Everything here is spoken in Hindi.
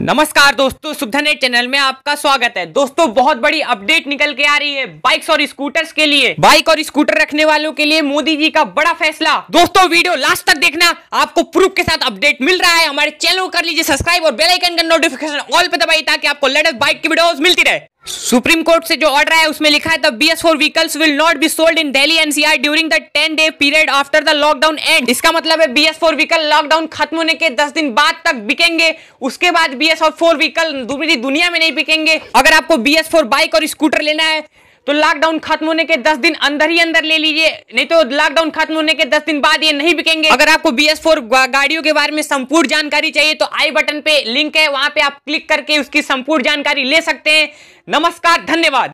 नमस्कार दोस्तों सुधन चैनल में आपका स्वागत है दोस्तों बहुत बड़ी अपडेट निकल के आ रही है बाइक्स और स्कूटर्स के लिए बाइक और स्कूटर रखने वालों के लिए मोदी जी का बड़ा फैसला दोस्तों वीडियो लास्ट तक देखना आपको प्रूफ के साथ अपडेट मिल रहा है हमारे चैनल को कर लीजिए सब्सक्राइब और बेलाइकन का नोटिफिकेशन ऑल पे दबाइए ताकि आपको लेटेस्ट बाइक की वीडियो मिलती रहे सुप्रीम कोर्ट से जो ऑर्डर है उसमें लिखा है the B S four vehicles will not be sold in Delhi NCR during the ten day period after the lockdown and इसका मतलब है B S four vehicle lockdown खत्म होने के दस दिन बाद तक बिकेंगे उसके बाद बी एस फोर व्हीकल पूरी दुनिया में नहीं बिकेंगे अगर आपको बी एस फोर बाइक और स्कूटर लेना है तो लॉकडाउन खत्म होने के दस दिन अंदर ही अंदर ले लीजिए नहीं तो लॉकडाउन खत्म होने के दस दिन बाद ये नहीं बिकेंगे अगर आपको बी एस फोर गाड़ियों के बारे में संपूर्ण जानकारी चाहिए तो आई बटन पे लिंक है वहां पे आप क्लिक करके उसकी संपूर्ण जानकारी ले सकते हैं नमस्कार धन्यवाद